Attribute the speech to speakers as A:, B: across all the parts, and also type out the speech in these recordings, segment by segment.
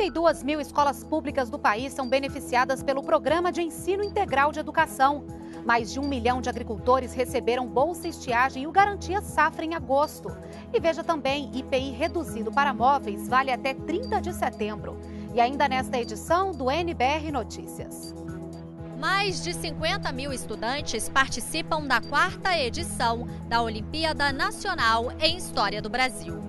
A: 32 mil escolas públicas do país são beneficiadas pelo Programa de Ensino Integral de Educação. Mais de um milhão de agricultores receberam bolsa estiagem e o Garantia Safra em agosto. E veja também, IPI reduzido para móveis vale até 30 de setembro. E ainda nesta edição do NBR Notícias.
B: Mais de 50 mil estudantes participam da quarta edição da Olimpíada Nacional em História do Brasil.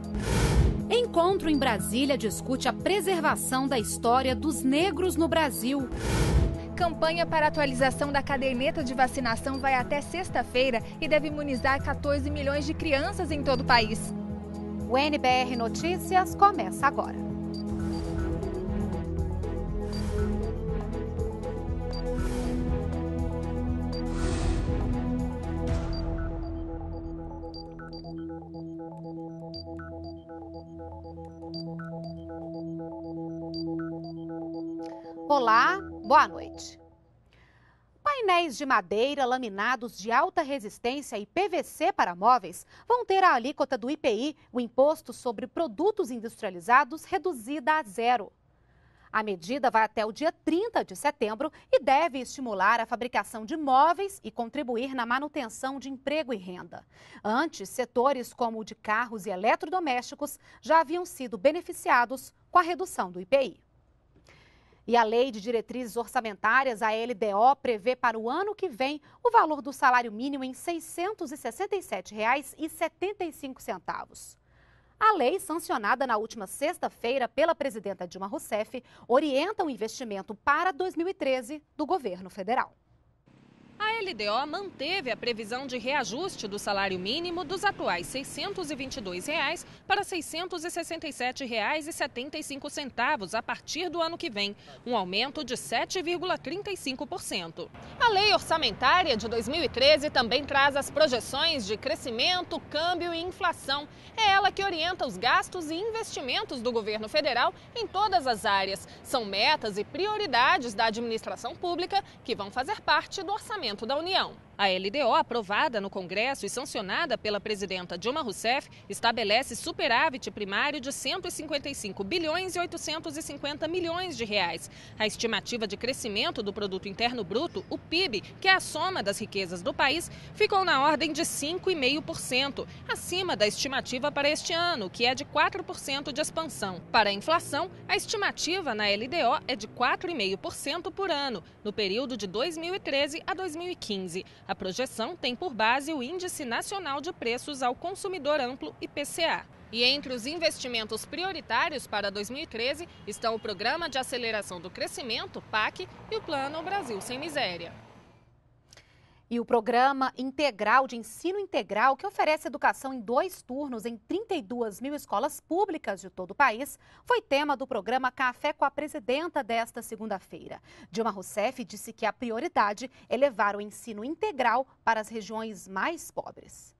B: Encontro em Brasília discute
C: a preservação da história dos negros no Brasil. Campanha para atualização da caderneta de vacinação vai até sexta-feira e deve imunizar 14 milhões de crianças em todo o país. O NBR Notícias começa agora.
A: Olá, boa noite. Painéis de madeira laminados de alta resistência e PVC para móveis vão ter a alíquota do IPI, o Imposto sobre Produtos Industrializados, reduzida a zero. A medida vai até o dia 30 de setembro e deve estimular a fabricação de móveis e contribuir na manutenção de emprego e renda. Antes, setores como o de carros e eletrodomésticos já haviam sido beneficiados com a redução do IPI. E a Lei de Diretrizes Orçamentárias, a LDO, prevê para o ano que vem o valor do salário mínimo em R$ 667,75. A lei, sancionada na última sexta-feira pela presidenta Dilma Rousseff, orienta o um investimento para 2013 do governo federal.
D: A LDO manteve a previsão de reajuste do salário mínimo dos atuais R$ 622,00 para R$ 667,75 a partir do ano que vem, um aumento de 7,35%. A lei orçamentária de 2013 também traz as projeções de crescimento, câmbio e inflação. É ela que orienta os gastos e investimentos do governo federal em todas as áreas. São metas e prioridades da administração pública que vão fazer parte do orçamento da da União. A LDO, aprovada no Congresso e sancionada pela presidenta Dilma Rousseff, estabelece superávit primário de 155 bilhões e 850 milhões de reais. A estimativa de crescimento do produto interno bruto, o PIB, que é a soma das riquezas do país, ficou na ordem de 5,5%, acima da estimativa para este ano, que é de 4% de expansão. Para a inflação, a estimativa na LDO é de 4,5% por ano, no período de 2013 a 2015. A projeção tem por base o Índice Nacional de Preços ao Consumidor Amplo, IPCA. E entre os investimentos prioritários para 2013 estão o Programa de Aceleração do Crescimento, PAC, e o Plano Brasil Sem Miséria.
A: E o programa integral de ensino integral, que oferece educação em dois turnos em 32 mil escolas públicas de todo o país, foi tema do programa Café com a Presidenta desta segunda-feira. Dilma Rousseff disse que a prioridade é levar o ensino integral para as regiões mais pobres.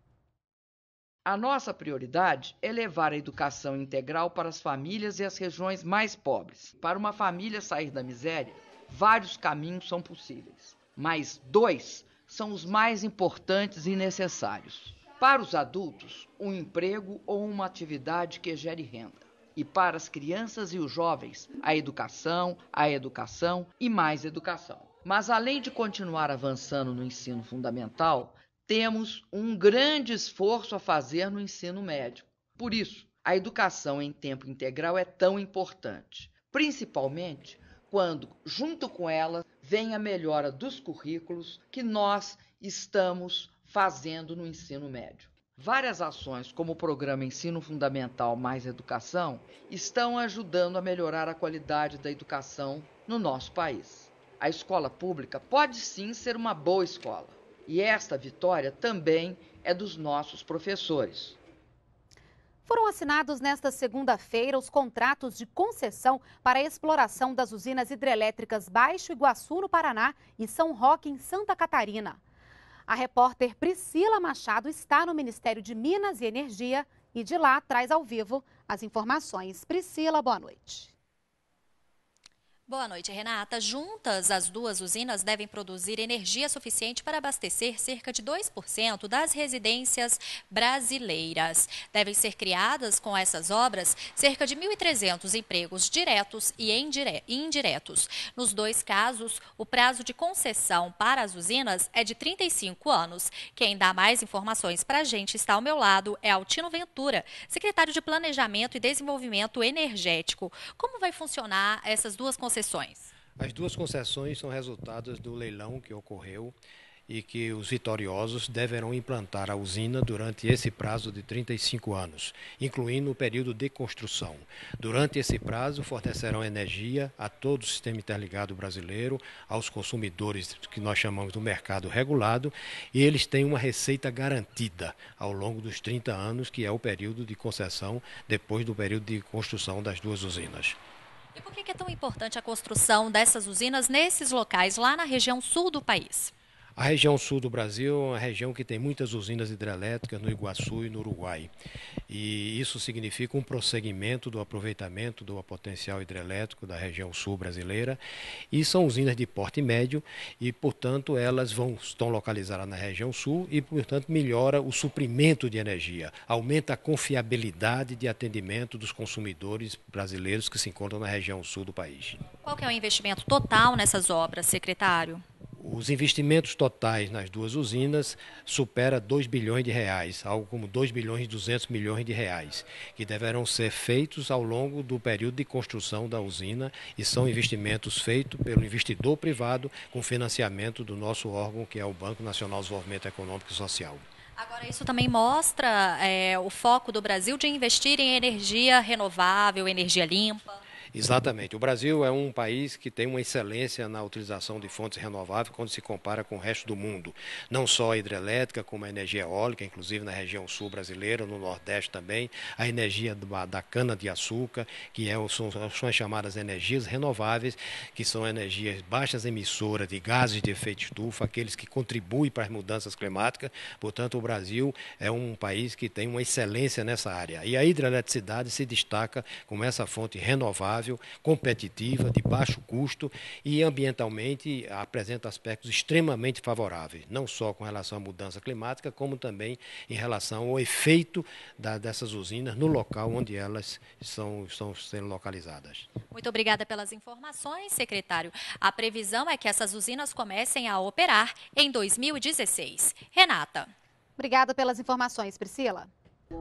E: A nossa prioridade é levar a educação integral para as famílias e as regiões mais pobres. Para uma família sair da miséria, vários caminhos são possíveis, mas dois são os mais importantes e necessários. Para os adultos, um emprego ou uma atividade que gere renda. E para as crianças e os jovens, a educação, a educação e mais educação. Mas além de continuar avançando no ensino fundamental, temos um grande esforço a fazer no ensino médio. Por isso, a educação em tempo integral é tão importante, principalmente quando, junto com ela, vem a melhora dos currículos que nós estamos fazendo no ensino médio. Várias ações, como o programa Ensino Fundamental Mais Educação, estão ajudando a melhorar a qualidade da educação no nosso país. A escola pública pode sim ser uma boa escola, e esta vitória também é dos nossos professores. Foram
A: assinados nesta segunda-feira os contratos de concessão para a exploração das usinas hidrelétricas Baixo Iguaçu, no Paraná, e São Roque, em Santa Catarina. A repórter Priscila Machado está no Ministério de Minas e Energia e de lá traz ao vivo as informações. Priscila, boa noite.
B: Boa noite, Renata. Juntas, as duas usinas devem produzir energia suficiente para abastecer cerca de 2% das residências brasileiras. Devem ser criadas, com essas obras, cerca de 1.300 empregos diretos e indiretos. Nos dois casos, o prazo de concessão para as usinas é de 35 anos. Quem dá mais informações para a gente está ao meu lado é Altino Ventura, secretário de Planejamento e Desenvolvimento Energético. Como vai funcionar essas duas concessões? concessões?
F: As duas concessões são resultados do leilão que ocorreu e que os vitoriosos deverão implantar a usina durante esse prazo de 35 anos, incluindo o período de construção. Durante esse prazo, fornecerão energia a todo o sistema interligado brasileiro, aos consumidores que nós chamamos do mercado regulado, e eles têm uma receita garantida ao longo dos 30 anos, que é o período de concessão depois do período de construção das duas usinas.
B: E por que é tão importante a construção dessas usinas nesses locais, lá na região sul do país?
F: A região sul do Brasil é uma região que tem muitas usinas hidrelétricas no Iguaçu e no Uruguai. E isso significa um prosseguimento do aproveitamento do potencial hidrelétrico da região sul brasileira. E são usinas de porte médio e, portanto, elas vão, estão localizadas na região sul e, portanto, melhora o suprimento de energia, aumenta a confiabilidade de atendimento dos consumidores brasileiros que se encontram na região sul do país.
B: Qual é o investimento total nessas obras, secretário?
F: Os investimentos totais nas duas usinas supera 2 bilhões de reais, algo como 2 bilhões e 200 milhões de reais, que deverão ser feitos ao longo do período de construção da usina e são investimentos feitos pelo investidor privado com financiamento do nosso órgão, que é o Banco Nacional de Desenvolvimento Econômico e Social.
B: Agora, isso também mostra é, o foco do Brasil de investir em energia renovável, energia limpa.
F: Exatamente. O Brasil é um país que tem uma excelência na utilização de fontes renováveis quando se compara com o resto do mundo. Não só a hidrelétrica, como a energia eólica, inclusive na região sul brasileira, no Nordeste também, a energia da cana-de-açúcar, que é, são, são as chamadas energias renováveis, que são energias baixas emissoras de gases de efeito estufa, aqueles que contribuem para as mudanças climáticas. Portanto, o Brasil é um país que tem uma excelência nessa área. E a hidreeletricidade se destaca como essa fonte renovável viável, competitiva, de baixo custo e ambientalmente apresenta aspectos extremamente favoráveis, não só com relação à mudança climática, como também em relação ao efeito da, dessas usinas no local onde elas são, estão sendo localizadas.
B: Muito obrigada pelas informações, secretário. A previsão é que essas usinas comecem a operar em 2016. Renata. Obrigada
A: pelas informações, Priscila.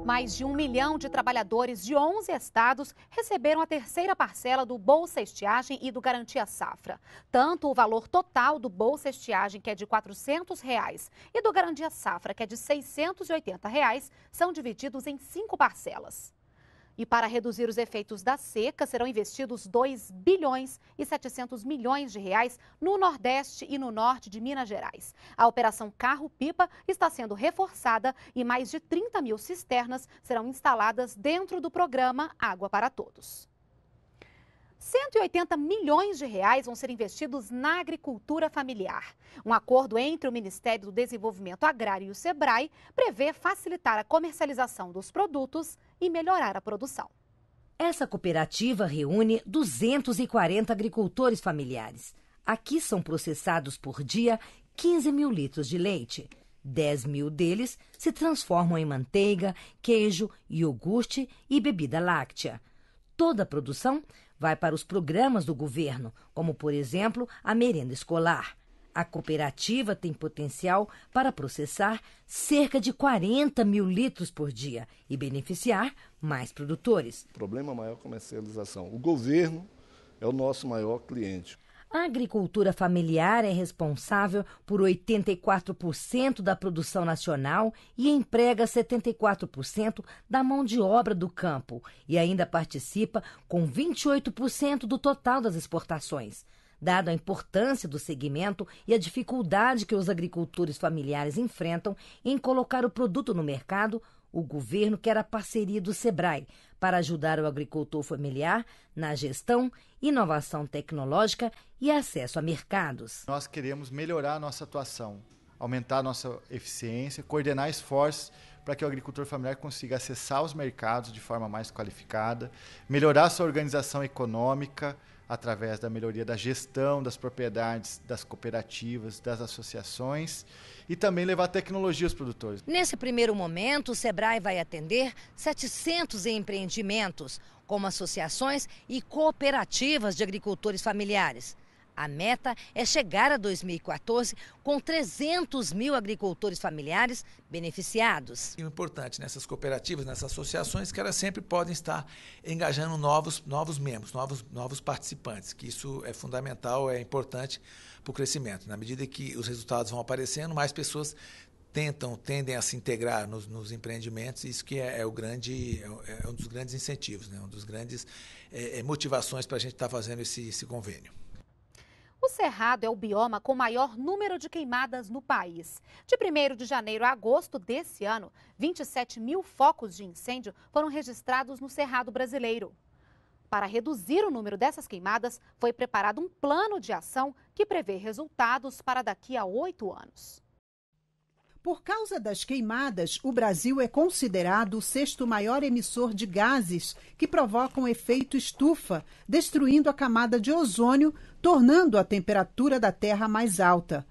A: Mais de um milhão de trabalhadores de 11 estados receberam a terceira parcela do Bolsa Estiagem e do Garantia Safra. Tanto o valor total do Bolsa Estiagem, que é de R$ 400, reais, e do Garantia Safra, que é de R$ 680, reais, são divididos em cinco parcelas. E para reduzir os efeitos da seca, serão investidos 2 bilhões e 700 milhões de reais no Nordeste e no Norte de Minas Gerais. A operação Carro-Pipa está sendo reforçada e mais de 30 mil cisternas serão instaladas dentro do programa Água para Todos. 180 milhões de reais vão ser investidos na agricultura familiar. Um acordo entre o Ministério do Desenvolvimento Agrário e o SEBRAE prevê facilitar a comercialização dos produtos e melhorar a produção.
G: Essa cooperativa reúne 240 agricultores familiares. Aqui são processados por dia 15 mil litros de leite. 10 mil deles se transformam em manteiga, queijo, iogurte e bebida láctea. Toda a produção vai para os programas do governo, como, por exemplo, a merenda escolar. A cooperativa tem potencial para processar cerca de 40 mil litros por dia e beneficiar mais produtores.
F: O problema maior é a comercialização. O
G: governo
F: é o nosso maior cliente.
G: A agricultura familiar é responsável por 84% da produção nacional e emprega 74% da mão de obra do campo e ainda participa com 28% do total das exportações. Dado a importância do segmento e a dificuldade que os agricultores familiares enfrentam em colocar o produto no mercado, o governo quer a parceria do SEBRAE para ajudar o agricultor familiar na gestão, inovação tecnológica e acesso a mercados. Nós queremos melhorar a nossa atuação, aumentar a nossa eficiência, coordenar esforços para que o agricultor familiar consiga acessar os mercados de forma mais qualificada, melhorar sua organização econômica, através da melhoria da gestão das propriedades, das cooperativas, das associações e também levar tecnologia aos produtores. Nesse primeiro momento, o Sebrae vai atender 700 empreendimentos, como associações e cooperativas de agricultores familiares. A meta é chegar a 2014 com 300 mil agricultores familiares beneficiados. O importante nessas
F: né, cooperativas, nessas né, associações, que elas sempre podem estar engajando novos, novos membros, novos, novos participantes, que isso é fundamental, é importante para o crescimento. Na medida que os resultados vão aparecendo, mais pessoas tentam, tendem a se integrar nos, nos empreendimentos, isso que é, é o grande, é, é um dos grandes incentivos, né? um dos grandes é, é motivações para a gente estar tá fazendo esse, esse convênio.
A: O Cerrado é o bioma com maior número de queimadas no país. De 1 de janeiro a agosto desse ano, 27 mil focos de incêndio foram registrados no Cerrado brasileiro. Para reduzir o número dessas queimadas, foi preparado um plano de ação que prevê resultados para daqui a oito anos.
H: Por causa das queimadas, o Brasil é considerado o sexto maior emissor de gases que provocam efeito estufa, destruindo a camada de ozônio, tornando a temperatura da Terra mais alta.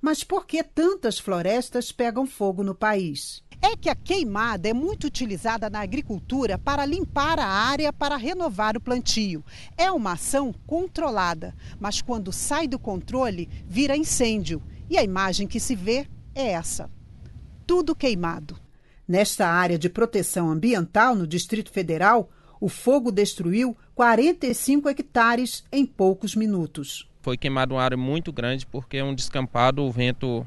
H: Mas por que tantas florestas pegam fogo no país? É que a queimada é muito utilizada na agricultura para limpar a área para renovar o plantio. É uma ação controlada, mas quando sai do controle, vira incêndio. E a imagem que se vê é essa: tudo queimado. Nesta área de proteção ambiental no Distrito Federal, o fogo destruiu 45 hectares em poucos minutos.
F: Foi queimado uma área muito grande porque é um descampado, o vento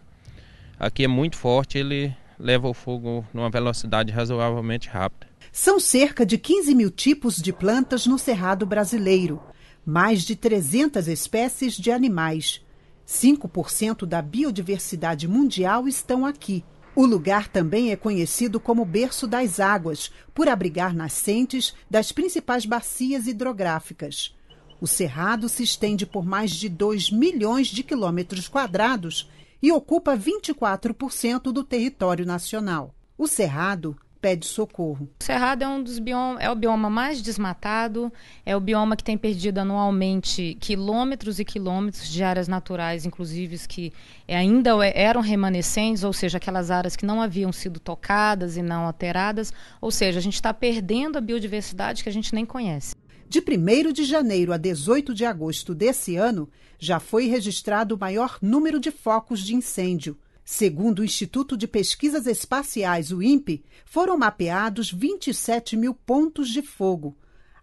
F: aqui é muito forte, ele leva o fogo numa velocidade razoavelmente rápida.
H: São cerca de 15 mil tipos de plantas no Cerrado brasileiro, mais de 300 espécies de animais. 5% da biodiversidade mundial estão aqui. O lugar também é conhecido como berço das águas, por abrigar nascentes das principais bacias hidrográficas. O cerrado se estende por mais de 2 milhões de quilômetros quadrados e ocupa 24% do território nacional. O cerrado pede socorro. O Cerrado é um dos bioma, é o bioma mais desmatado, é o bioma que tem
A: perdido anualmente quilômetros e quilômetros de áreas naturais, inclusive que ainda é, eram remanescentes, ou seja, aquelas áreas que não haviam sido tocadas e não alteradas, ou seja, a gente está perdendo a biodiversidade que a gente nem
H: conhece. De 1 de janeiro a 18 de agosto desse ano, já foi registrado o maior número de focos de incêndio, Segundo o Instituto de Pesquisas Espaciais, o INPE, foram mapeados 27 mil pontos de fogo.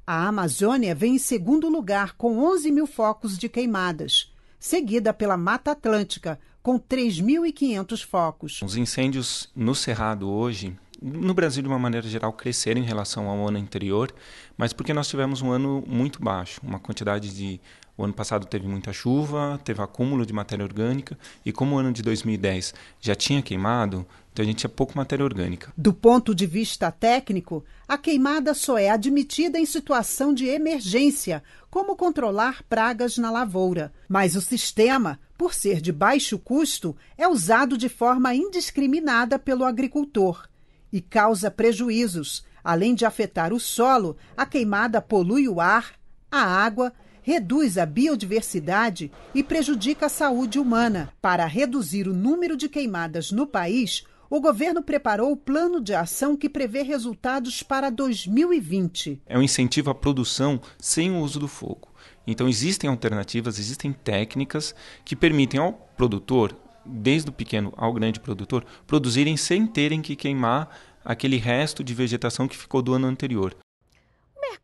H: A Amazônia vem em segundo lugar, com 11 mil focos de queimadas, seguida pela Mata Atlântica, com 3.500 focos.
I: Os incêndios no Cerrado hoje, no Brasil de uma maneira geral, cresceram em relação ao ano anterior, mas porque nós tivemos um ano muito baixo, uma quantidade de o ano passado teve muita chuva, teve acúmulo de matéria orgânica, e como o ano de 2010 já tinha queimado, então a gente tinha pouco matéria orgânica.
H: Do ponto de vista técnico, a queimada só é admitida em situação de emergência, como controlar pragas na lavoura. Mas o sistema, por ser de baixo custo, é usado de forma indiscriminada pelo agricultor e causa prejuízos. Além de afetar o solo, a queimada polui o ar, a água reduz a biodiversidade e prejudica a saúde humana. Para reduzir o número de queimadas no país, o governo preparou o plano de ação que prevê resultados para 2020.
I: É um incentivo à produção sem o uso do fogo. Então existem alternativas, existem técnicas que permitem ao produtor, desde o pequeno ao grande produtor, produzirem sem terem que queimar aquele resto de vegetação que ficou do ano anterior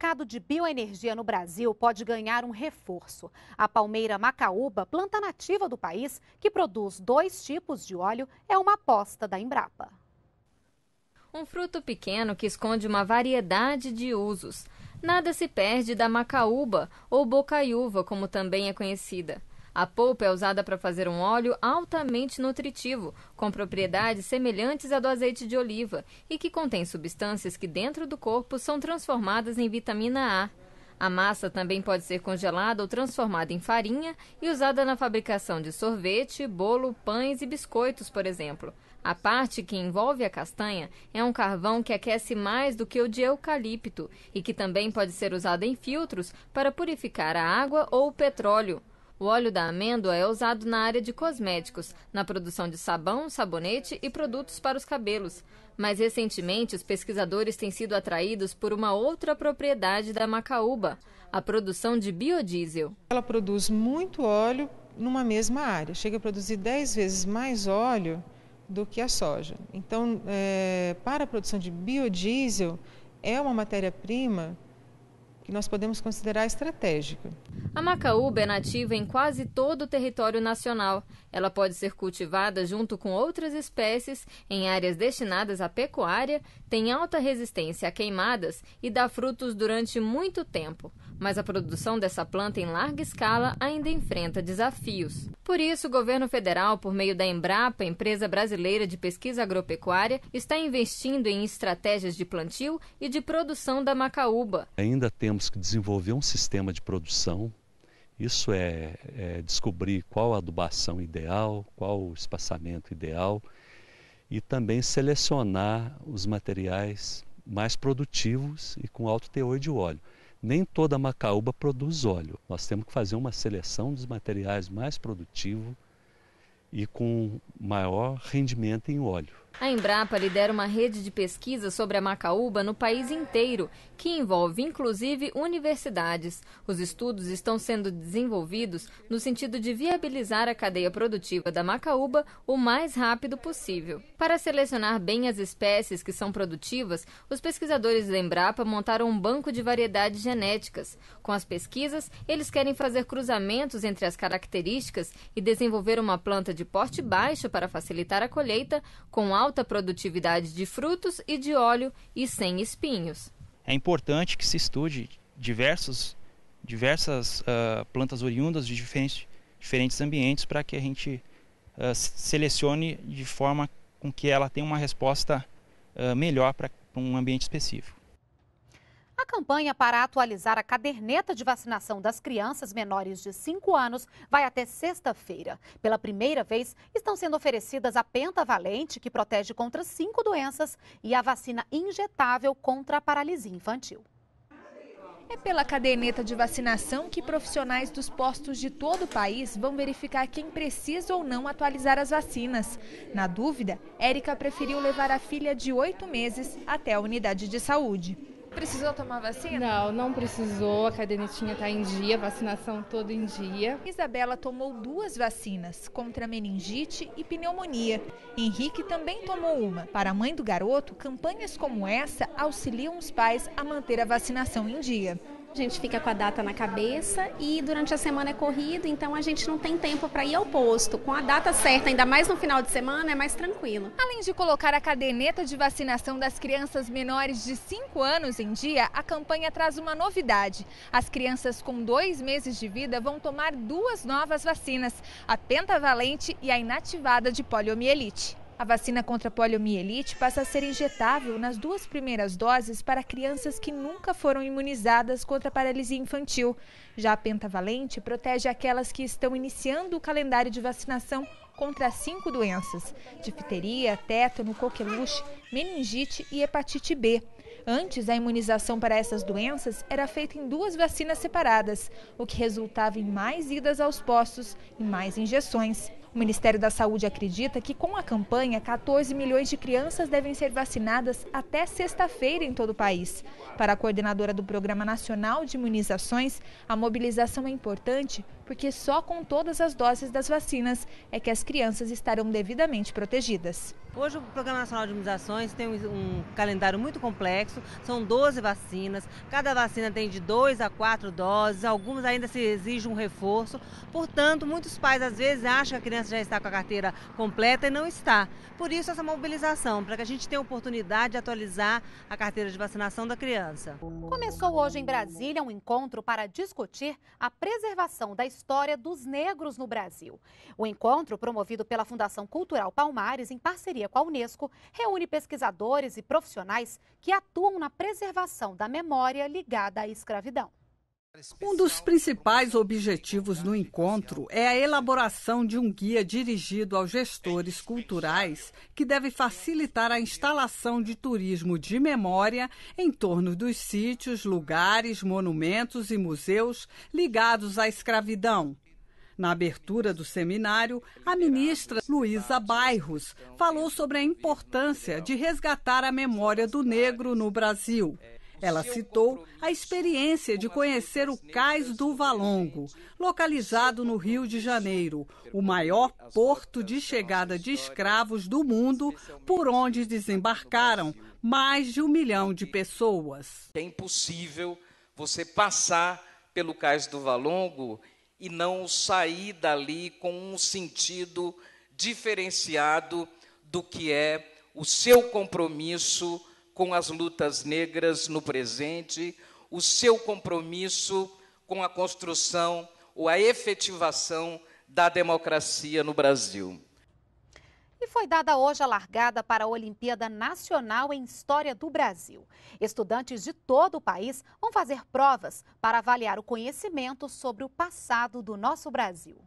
A: mercado de bioenergia no Brasil pode ganhar um reforço. A palmeira macaúba, planta nativa do país, que produz dois tipos de óleo, é uma aposta da Embrapa.
I: Um fruto pequeno que esconde uma variedade de usos. Nada se perde da macaúba ou bocaiúva, como também é conhecida. A polpa é usada para fazer um óleo altamente nutritivo, com propriedades semelhantes à do azeite de oliva e que contém substâncias que dentro do corpo são transformadas em vitamina A. A massa também pode ser congelada ou transformada em farinha e usada na fabricação de sorvete, bolo, pães e biscoitos, por exemplo. A parte que envolve a castanha é um carvão que aquece mais do que o de eucalipto e que também pode ser usado em filtros para purificar a água ou o petróleo. O óleo da amêndoa é usado na área de cosméticos, na produção de sabão, sabonete e produtos para os cabelos. Mas recentemente, os pesquisadores têm sido atraídos por uma outra propriedade da macaúba, a produção de
H: biodiesel. Ela produz muito óleo numa mesma área, chega a produzir 10 vezes mais óleo do que a soja. Então, é, para a produção de biodiesel, é uma matéria-prima que nós podemos considerar estratégico.
I: A macaúba é nativa em quase todo o território nacional. Ela pode ser cultivada junto com outras espécies em áreas destinadas à pecuária, tem alta resistência a queimadas e dá frutos durante muito tempo. Mas a produção dessa planta em larga escala ainda enfrenta desafios. Por isso, o governo federal, por meio da Embrapa, empresa brasileira de pesquisa agropecuária, está investindo em estratégias de plantio e de produção da macaúba.
A: Ainda temos que desenvolver um sistema de produção isso é, é descobrir qual a adubação ideal, qual o espaçamento ideal e também selecionar os materiais mais produtivos e com alto teor de óleo. Nem toda macaúba produz óleo. Nós temos que fazer uma seleção dos materiais mais produtivos e com maior rendimento em óleo.
I: A Embrapa lidera uma rede de pesquisa sobre a macaúba no país inteiro, que envolve inclusive universidades. Os estudos estão sendo desenvolvidos no sentido de viabilizar a cadeia produtiva da macaúba o mais rápido possível. Para selecionar bem as espécies que são produtivas, os pesquisadores da Embrapa montaram um banco de variedades genéticas. Com as pesquisas, eles querem fazer cruzamentos entre as características e desenvolver uma planta de porte baixo para facilitar a colheita com alta produtividade de frutos e de óleo e sem espinhos.
F: É importante que se estude diversos, diversas uh, plantas oriundas de diferentes, diferentes ambientes para que a gente uh, selecione de forma com que ela tenha uma resposta uh, melhor para um ambiente específico.
A: A campanha para atualizar a caderneta de vacinação das crianças menores de 5 anos vai até sexta-feira. Pela primeira vez, estão sendo oferecidas a pentavalente, que protege contra cinco doenças, e a vacina injetável contra a paralisia infantil.
C: É pela caderneta de vacinação que profissionais dos postos de todo o país vão verificar quem precisa ou não atualizar as vacinas. Na dúvida, Érica preferiu levar a filha de oito meses até a unidade de saúde. Precisou tomar vacina? Não, não precisou. A cadernetinha está em dia, vacinação toda em dia. Isabela tomou duas vacinas contra meningite e pneumonia. Henrique também tomou uma. Para a mãe do garoto, campanhas como essa auxiliam os pais a manter a vacinação em dia. A gente fica com a data na cabeça e durante a semana é corrido, então a gente não tem tempo para ir ao posto. Com a data certa, ainda mais no final de semana, é mais tranquilo. Além de colocar a caderneta de vacinação das crianças menores de 5 anos em dia, a campanha traz uma novidade. As crianças com dois meses de vida vão tomar duas novas vacinas, a pentavalente e a inativada de poliomielite. A vacina contra poliomielite passa a ser injetável nas duas primeiras doses para crianças que nunca foram imunizadas contra a paralisia infantil. Já a pentavalente protege aquelas que estão iniciando o calendário de vacinação contra cinco doenças: difteria, tétano, coqueluche, meningite e hepatite B. Antes, a imunização para essas doenças era feita em duas vacinas separadas, o que resultava em mais idas aos postos e mais injeções. O Ministério da Saúde acredita que com a campanha, 14 milhões de crianças devem ser vacinadas até sexta-feira em todo o país. Para a coordenadora do Programa Nacional de Imunizações, a mobilização é importante porque só com todas as doses das vacinas é que as crianças estarão devidamente protegidas.
D: Hoje o Programa Nacional de Imunizações tem um calendário muito complexo, são 12 vacinas, cada vacina tem de 2 a 4 doses, algumas ainda se exige um reforço, portanto muitos pais às vezes acham que a criança já está com a carteira completa e não está. Por isso essa mobilização, para que a gente tenha a oportunidade de atualizar a carteira de vacinação da criança. Começou
A: hoje em Brasília um encontro para discutir a preservação da história história dos negros no Brasil. O encontro, promovido pela Fundação Cultural Palmares, em parceria com a Unesco, reúne pesquisadores e profissionais que atuam na preservação da memória ligada à escravidão.
H: Um dos principais objetivos do encontro é a elaboração de um guia dirigido aos gestores culturais que deve é facilitar a instalação de turismo de memória em torno dos sítios, lugares, monumentos e museus ligados à escravidão. Na abertura do seminário, a ministra Luísa é Bairros é falou sobre a importância de resgatar a memória do negro no Brasil ela citou a experiência de conhecer o cais do Valongo, localizado no Rio de Janeiro, o maior porto de chegada de escravos do mundo, por onde
E: desembarcaram mais de um
H: milhão de pessoas.
E: É impossível você passar pelo cais do Valongo e não sair dali com um sentido diferenciado do que é o seu compromisso com as lutas negras no presente, o seu compromisso com a construção ou a efetivação da democracia no Brasil.
A: E foi dada hoje a largada para a Olimpíada Nacional em História do Brasil. Estudantes de todo o país vão fazer provas para avaliar o conhecimento sobre o passado do nosso Brasil.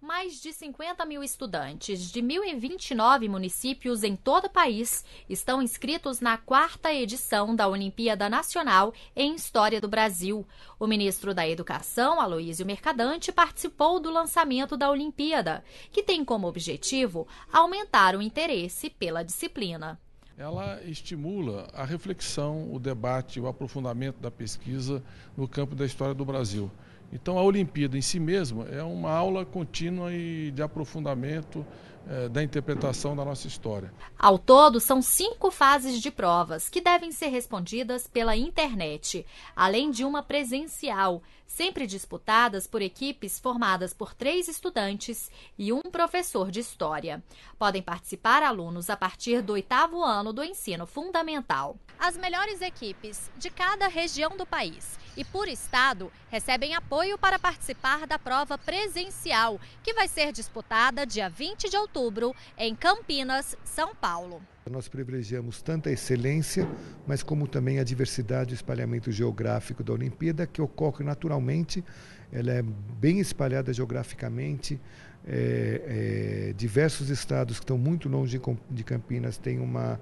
B: Mais de 50 mil estudantes de 1.029 municípios em todo o país estão inscritos na quarta edição da Olimpíada Nacional em História do Brasil. O ministro da Educação, Aloísio Mercadante, participou do lançamento da Olimpíada, que tem como objetivo aumentar o interesse pela disciplina.
C: Ela estimula a reflexão, o debate, o aprofundamento da pesquisa no campo da história do Brasil. Então a Olimpíada em si mesma é uma aula contínua e de aprofundamento eh, da interpretação da nossa história.
B: Ao todo, são cinco fases de provas que devem ser respondidas pela internet, além de uma presencial sempre disputadas por equipes formadas por três estudantes e um professor de história. Podem participar alunos a partir do oitavo ano do ensino fundamental. As melhores equipes de cada região do país e por estado recebem apoio para participar da prova presencial, que vai ser disputada dia 20 de outubro em Campinas, São Paulo.
F: Nós privilegiamos tanto a excelência, mas como também a diversidade e o espalhamento geográfico da Olimpíada, que ocorre naturalmente, ela é bem espalhada geograficamente. É, é, diversos estados que estão muito longe de Campinas têm uma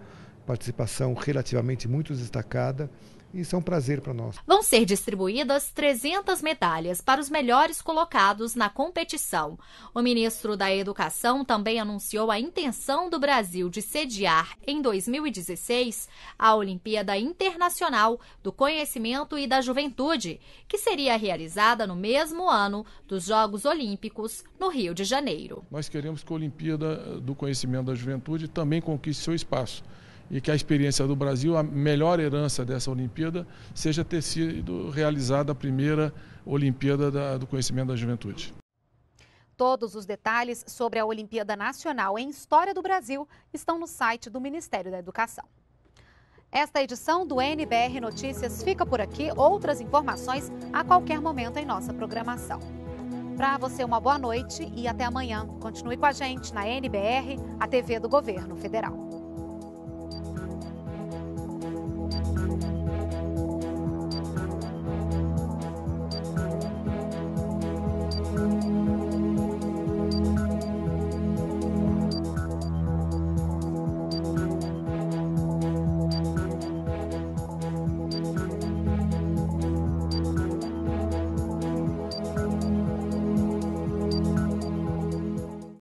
F: participação relativamente muito destacada isso é um prazer para nós.
B: Vão ser distribuídas 300 medalhas para os melhores colocados na competição. O ministro da Educação também anunciou a intenção do Brasil de sediar, em 2016, a Olimpíada Internacional do Conhecimento e da Juventude, que seria realizada no mesmo ano dos Jogos Olímpicos, no Rio de Janeiro.
C: Nós queremos que a Olimpíada do Conhecimento da Juventude também conquiste seu espaço e que a experiência do Brasil, a melhor herança dessa Olimpíada, seja ter sido realizada a primeira Olimpíada da, do Conhecimento da Juventude.
A: Todos os detalhes sobre a Olimpíada Nacional em História do Brasil estão no site do Ministério da Educação. Esta edição do NBR Notícias fica por aqui. Outras informações a qualquer momento em nossa programação. Para você, uma boa noite e até amanhã. Continue com a gente na NBR, a TV do Governo Federal.